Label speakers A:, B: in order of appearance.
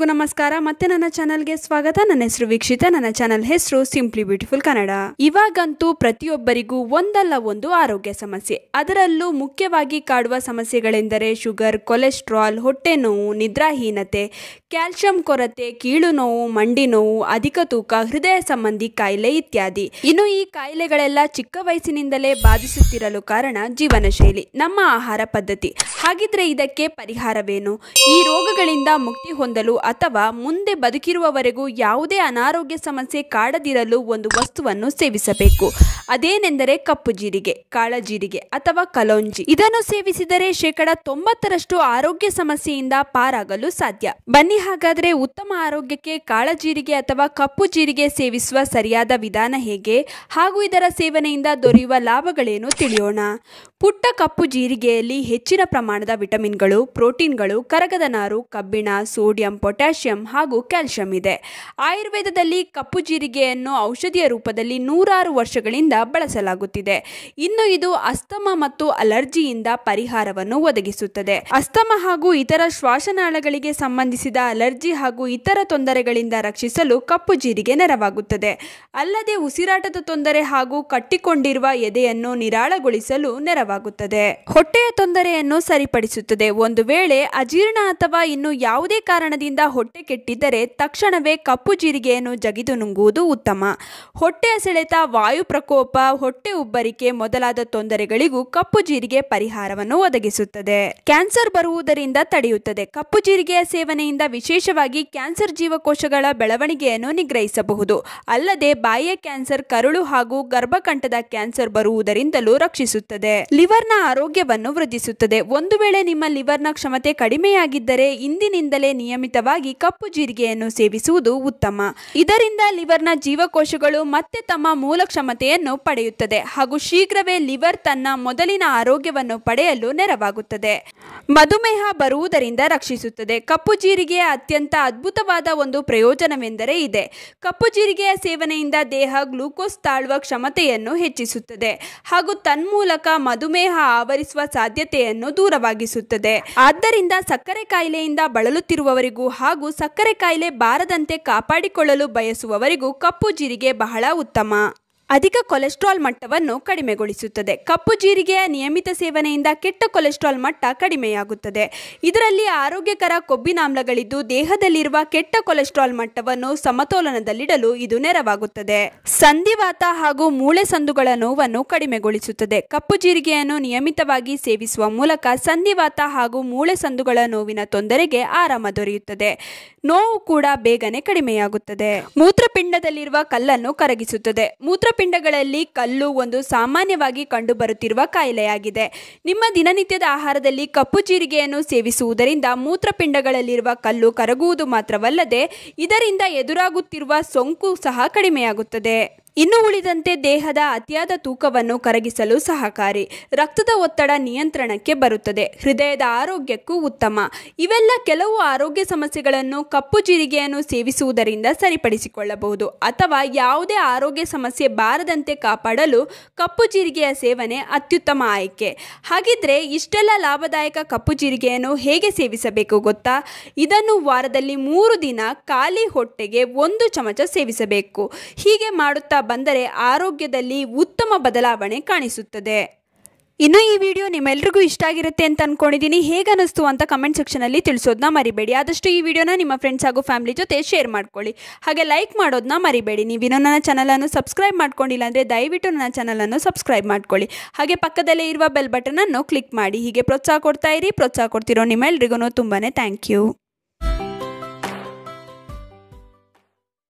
A: ಎಲ್ರಿಗೂ ನಮಸ್ಕಾರ ಮತ್ತೆ ನನ್ನ ಚಾನಲ್ಗೆ ಸ್ವಾಗತ ನನ್ನ ಹೆಸರು ವೀಕ್ಷಿತ ನನ್ನ ಚಾನಲ್ ಹೆಸರು ಸಿಂಪ್ಲಿ ಬ್ಯೂಟಿಫುಲ್ ಕನ್ನಡ ಇವಾಗಂತೂ ಪ್ರತಿಯೊಬ್ಬರಿಗೂ ಒಂದಲ್ಲ ಒಂದು ಆರೋಗ್ಯ ಸಮಸ್ಯೆ ಅದರಲ್ಲೂ ಮುಖ್ಯವಾಗಿ ಕಾಡುವ ಸಮಸ್ಯೆಗಳೆಂದರೆ ಶುಗರ್ ಕೊಲೆಸ್ಟ್ರಾಲ್ ಹೊಟ್ಟೆ ನೋವು ನಿದ್ರಾಹೀನತೆ ಕ್ಯಾಲ್ಸಿಯಂ ಕೊರತೆ ಕೀಳು ನೋವು ಮಂಡಿ ನೋವು ಅಧಿಕ ತೂಕ ಹೃದಯ ಸಂಬಂಧಿ ಕಾಯಿಲೆ ಇತ್ಯಾದಿ ಇನ್ನು ಈ ಕಾಯಿಲೆಗಳೆಲ್ಲ ಚಿಕ್ಕ ವಯಸ್ಸಿನಿಂದಲೇ ಬಾಧಿಸುತ್ತಿರಲು ಕಾರಣ ಜೀವನ ಶೈಲಿ ನಮ್ಮ ಆಹಾರ ಪದ್ಧತಿ ಹಾಗಿದ್ರೆ ಇದಕ್ಕೆ ಪರಿಹಾರವೇನು ಈ ರೋಗಗಳಿಂದ ಮುಕ್ತಿ ಹೊಂದಲು ಅಥವಾ ಮುಂದೆ ಬದುಕಿರುವವರೆಗೂ ಯಾವುದೇ ಅನಾರೋಗ್ಯ ಸಮಸ್ಯೆ ಕಾಡದಿರಲು ಒಂದು ವಸ್ತುವನ್ನು ಸೇವಿಸಬೇಕು ಅದೇನೆಂದರೆ ಕಪ್ಪು ಜೀರಿಗೆ ಕಾಳಜೀರಿಗೆ ಅಥವಾ ಕಲೋಂಜಿ ಇದನ್ನು ಸೇವಿಸಿದರೆ ಶೇಕಡ ತೊಂಬತ್ತರಷ್ಟು ಆರೋಗ್ಯ ಸಮಸ್ಯೆಯಿಂದ ಪಾರಾಗಲು ಸಾಧ್ಯ ಬನ್ನಿ ಹಾಗಾದರೆ ಉತ್ತಮ ಆರೋಗ್ಯಕ್ಕೆ ಕಾಳಜೀರಿಗೆ ಅಥವಾ ಕಪ್ಪು ಜೀರಿಗೆ ಸೇವಿಸುವ ಸರಿಯಾದ ವಿಧಾನ ಹೇಗೆ ಹಾಗೂ ಇದರ ಸೇವನೆಯಿಂದ ದೊರೆಯುವ ಲಾಭಗಳೇನು ತಿಳಿಯೋಣ ಪುಟ್ಟ ಕಪ್ಪು ಜೀರಿಗೆಯಲ್ಲಿ ಹೆಚ್ಚಿನ ಪ್ರಮಾಣದ ವಿಟಮಿನ್ಗಳು ಪ್ರೋಟೀನ್ಗಳು ಕರಗದ ನಾರು ಕಬ್ಬಿಣ ಸೋಡಿಯಂ ಪೊಟ್ಯಾಷಿಯಂ ಹಾಗೂ ಕ್ಯಾಲ್ಸಿಯಂ ಇದೆ ಆಯುರ್ವೇದದಲ್ಲಿ ಕಪ್ಪು ಜೀರಿಗೆಯನ್ನು ಔಷಧಿಯ ರೂಪದಲ್ಲಿ ನೂರಾರು ವರ್ಷಗಳಿಂದ ಬಳಸಲಾಗುತ್ತಿದೆ ಇನ್ನು ಇದು ಅಸ್ತಮ ಮತ್ತು ಅಲರ್ಜಿಯಿಂದ ಪರಿಹಾರವನ್ನು ಒದಗಿಸುತ್ತದೆ ಅಸ್ತಮ ಹಾಗೂ ಇತರ ಶ್ವಾಸನಾಳಗಳಿಗೆ ಸಂಬಂಧಿಸಿದ ಅಲರ್ಜಿ ಹಾಗೂ ಇತರ ತೊಂದರೆಗಳಿಂದ ರಕ್ಷಿಸಲು ಕಪ್ಪು ಜೀರಿಗೆ ನೆರವಾಗುತ್ತದೆ ಅಲ್ಲದೆ ಉಸಿರಾಟದ ತೊಂದರೆ ಹಾಗೂ ಕಟ್ಟಿಕೊಂಡಿರುವ ಎದೆಯನ್ನು ನಿರಾಳಗೊಳಿಸಲು ನೆರವಾಗುತ್ತದೆ ಹೊಟ್ಟೆಯ ತೊಂದರೆಯನ್ನು ಸರಿಪಡಿಸುತ್ತದೆ ಒಂದು ವೇಳೆ ಅಜೀರ್ಣ ಅಥವಾ ಇನ್ನು ಯಾವುದೇ ಕಾರಣದಿಂದ ಹೊಟ್ಟೆ ಕೆಟ್ಟಿದ್ದರೆ ತಕ್ಷಣವೇ ಕಪ್ಪು ಜೀರಿಗೆಯನ್ನು ಜಗಿದು ನುಂಗುವುದು ಉತ್ತಮ ಹೊಟ್ಟೆಯ ಸೆಳೆತ ವಾಯು ಪ್ರಕೋಪ ಹೊಟ್ಟೆ ಉಬ್ಬರಿಕೆ ಮೊದಲಾದ ತೊಂದರೆಗಳಿಗೂ ಕಪ್ಪು ಜೀರಿಗೆ ಪರಿಹಾರವನ್ನು ಒದಗಿಸುತ್ತದೆ ಕ್ಯಾನ್ಸರ್ ಬರುವುದರಿಂದ ತಡೆಯುತ್ತದೆ ಕಪ್ಪು ಜೀರಿಗೆಯ ಸೇವನೆಯಿಂದ ವಿಶೇಷವಾಗಿ ಕ್ಯಾನ್ಸರ್ ಜೀವಕೋಶಗಳ ಬೆಳವಣಿಗೆಯನ್ನು ನಿಗ್ರಹಿಸಬಹುದು ಅಲ್ಲದೆ ಬಾಯಿಯ ಕ್ಯಾನ್ಸರ್ ಕರುಳು ಹಾಗೂ ಗರ್ಭಕಂಠದ ಕ್ಯಾನ್ಸರ್ ಬರುವುದರಿಂದಲೂ ರಕ್ಷಿಸುತ್ತದೆ ಲಿವರ್ನ ಆರೋಗ್ಯವನ್ನು ವೃದ್ಧಿಸುತ್ತದೆ ಒಂದು ವೇಳೆ ನಿಮ್ಮ ಲಿವರ್ನ ಕ್ಷಮತೆ ಕಡಿಮೆಯಾಗಿದ್ದರೆ ಇಂದಿನಿಂದಲೇ ನಿಯಮಿತವಾಗಿ ಕಪ್ಪು ಜೀರಿಗೆಯನ್ನು ಸೇವಿಸುವುದು ಉತ್ತಮ ಇದರಿಂದ ಲಿವರ್ನ ಜೀವಕೋಶಗಳು ಮತ್ತೆ ತಮ್ಮ ಮೂಲ ಕ್ಷಮತೆಯನ್ನು ಪಡೆಯುತ್ತದೆ ಹಾಗೂ ಶೀಘ್ರವೇ ಲಿವರ್ ತನ್ನ ಮೊದಲಿನ ಆರೋಗ್ಯವನ್ನು ಪಡೆಯಲು ನೆರವಾಗುತ್ತದೆ ಮಧುಮೇಹ ಬರುವುದರಿಂದ ರಕ್ಷಿಸುತ್ತದೆ ಕಪ್ಪು ಜೀರಿಗೆಯ ಅತ್ಯಂತ ಅದ್ಭುತವಾದ ಒಂದು ಪ್ರಯೋಜನವೆಂದರೆ ಇದೆ ಕಪ್ಪು ಜೀರಿಗೆಯ ಸೇವನೆಯಿಂದ ದೇಹ ಗ್ಲೂಕೋಸ್ ತಾಳುವ ಕ್ಷಮತೆಯನ್ನು ಹೆಚ್ಚಿಸುತ್ತದೆ ಹಾಗೂ ತನ್ಮೂಲಕ ಮಧುಮೇಹ ಆವರಿಸುವ ಸಾಧ್ಯತೆಯನ್ನು ದೂರವಾಗಿಸುತ್ತದೆ ಆದ್ದರಿಂದ ಸಕ್ಕರೆ ಕಾಯಿಲೆಯಿಂದ ಬಳಲುತ್ತಿರುವವರಿಗೂ ಹಾಗೂ ಸಕ್ಕರೆ ಕಾಯಿಲೆ ಬಾರದಂತೆ ಕಾಪಾಡಿಕೊಳ್ಳಲು ಬಯಸುವವರಿಗೂ ಕಪ್ಪು ಜೀರಿಗೆ ಬಹಳ ಉತ್ತಮ ಅಧಿಕ ಕೊಲೆಸ್ಟ್ರಾಲ್ ಮಟ್ಟವನ್ನು ಕಡಿಮೆಗೊಳಿಸುತ್ತದೆ ಕಪ್ಪು ಜೀರಿಗೆಯ ನಿಯಮಿತ ಸೇವನೆಯಿಂದ ಕೆಟ್ಟ ಕೊಲೆಸ್ಟ್ರಾಲ್ ಮಟ್ಟ ಕಡಿಮೆಯಾಗುತ್ತದೆ ಇದರಲ್ಲಿ ಆರೋಗ್ಯಕರ ಕೊಬ್ಬಿನಾಮ್ಲಗಳಿದ್ದು ದೇಹದಲ್ಲಿರುವ ಕೆಟ್ಟ ಕೊಲೆಸ್ಟ್ರಾಲ್ ಮಟ್ಟವನ್ನು ಸಮತೋಲನದಲ್ಲಿಡಲು ಇದು ನೆರವಾಗುತ್ತದೆ ಸಂಧಿವಾತ ಹಾಗೂ ಮೂಳೆ ಸಂದುಗಳ ನೋವನ್ನು ಕಡಿಮೆಗೊಳಿಸುತ್ತದೆ ಕಪ್ಪು ಜೀರಿಗೆಯನ್ನು ನಿಯಮಿತವಾಗಿ ಸೇವಿಸುವ ಮೂಲಕ ಸಂಧಿವಾತ ಹಾಗೂ ಮೂಳೆ ಸಂದುಗಳ ನೋವಿನ ತೊಂದರೆಗೆ ಆರಾಮ ದೊರೆಯುತ್ತದೆ ನೋವು ಕೂಡ ಬೇಗನೆ ಕಡಿಮೆಯಾಗುತ್ತದೆ ಮೂತ್ರಪಿಂಡದಲ್ಲಿರುವ ಕಲ್ಲನ್ನು ಕರಗಿಸುತ್ತದೆ ಮೂತ್ರ ಪಿಂಡಗಳಲ್ಲಿ ಕಲ್ಲು ಒಂದು ಸಾಮಾನ್ಯವಾಗಿ ಕಂಡುಬರುತ್ತಿರುವ ಕಾಯಿಲೆಯಾಗಿದೆ ನಿಮ್ಮ ದಿನನಿತ್ಯದ ಆಹಾರದಲ್ಲಿ ಕಪ್ಪು ಜೀರಿಗೆಯನ್ನು ಸೇವಿಸುವುದರಿಂದ ಮೂತ್ರಪಿಂಡಗಳಲ್ಲಿರುವ ಕಲ್ಲು ಕರಗುವುದು ಮಾತ್ರವಲ್ಲದೆ ಇದರಿಂದ ಎದುರಾಗುತ್ತಿರುವ ಸೋಂಕು ಸಹ ಕಡಿಮೆಯಾಗುತ್ತದೆ ಇನ್ನು ಉಳಿದಂತೆ ದೇಹದ ಅತಿಯಾದ ತೂಕವನ್ನು ಕರಗಿಸಲು ಸಹಕಾರಿ ರಕ್ತದ ಒತ್ತಡ ನಿಯಂತ್ರಣಕ್ಕೆ ಬರುತ್ತದೆ ಹೃದಯದ ಆರೋಗ್ಯಕ್ಕೂ ಉತ್ತಮ ಇವೆಲ್ಲ ಕೆಲವು ಆರೋಗ್ಯ ಸಮಸ್ಯೆಗಳನ್ನು ಕಪ್ಪು ಜೀರಿಗೆಯನ್ನು ಸೇವಿಸುವುದರಿಂದ ಸರಿಪಡಿಸಿಕೊಳ್ಳಬಹುದು ಅಥವಾ ಯಾವುದೇ ಆರೋಗ್ಯ ಸಮಸ್ಯೆ ಬಾರದಂತೆ ಕಾಪಾಡಲು ಕಪ್ಪು ಜೀರಿಗೆಯ ಸೇವನೆ ಅತ್ಯುತ್ತಮ ಆಯ್ಕೆ ಹಾಗಿದ್ರೆ ಇಷ್ಟೆಲ್ಲ ಲಾಭದಾಯಕ ಕಪ್ಪು ಜೀರಿಗೆಯನ್ನು ಹೇಗೆ ಸೇವಿಸಬೇಕು ಗೊತ್ತಾ ಇದನ್ನು ವಾರದಲ್ಲಿ ಮೂರು ದಿನ ಖಾಲಿ ಹೊಟ್ಟೆಗೆ ಒಂದು ಚಮಚ ಸೇವಿಸಬೇಕು ಹೀಗೆ ಮಾಡುತ್ತಾ ಬಂದರೆ ಆರೋಗ್ಯದಲ್ಲಿ ಉತ್ತಮ ಬದಲಾವಣೆ ಕಾಣಿಸುತ್ತದೆ ಇನ್ನು ಈ ವಿಡಿಯೋ ನಿಮ್ಮೆಲ್ರಿಗೂ ಇಷ್ಟ ಆಗಿರುತ್ತೆ ಅಂತ ಅನ್ಕೊಂಡಿದ್ದೀನಿ ಹೇಗೆ ಅನ್ನಿಸ್ತು ಅಂತ ಕಮೆಂಟ್ ಸೆಕ್ಷನಲ್ಲಿ ತಿಳಿಸೋದನ್ನ ಮರಿಬೇಡಿ ಆದಷ್ಟು ಈ ವಿಡಿಯೋನ ನಿಮ್ಮ ಫ್ರೆಂಡ್ಸ್ ಹಾಗೂ ಫ್ಯಾಮಿಲಿ ಜೊತೆ ಶೇರ್ ಮಾಡ್ಕೊಳ್ಳಿ ಹಾಗೆ ಲೈಕ್ ಮಾಡೋದನ್ನ ಮರಿಬೇಡಿ ಇನ್ನೂ ನನ್ನ ಚಾನಲನ್ನು ಸಬ್ಸ್ಕ್ರೈಬ್ ಮಾಡ್ಕೊಂಡಿಲ್ಲ ಅಂದರೆ ದಯವಿಟ್ಟು ನನ್ನ ಚಾನಲನ್ನು ಸಬ್ಸ್ಕ್ರೈಬ್ ಮಾಡ್ಕೊಳ್ಳಿ ಹಾಗೆ ಪಕ್ಕದಲ್ಲೇ ಇರುವ ಬೆಲ್ ಬಟನನ್ನು ಕ್ಲಿಕ್ ಮಾಡಿ ಹೀಗೆ ಪ್ರೋತ್ಸಾಹ ಕೊಡ್ತಾ ಇರಿ ಪ್ರೋತ್ಸಾಹ ಕೊಡ್ತಿರೋ ನಿಮ್ಮೆಲ್ರಿಗೂ ತುಂಬಾ ಥ್ಯಾಂಕ್ ಯು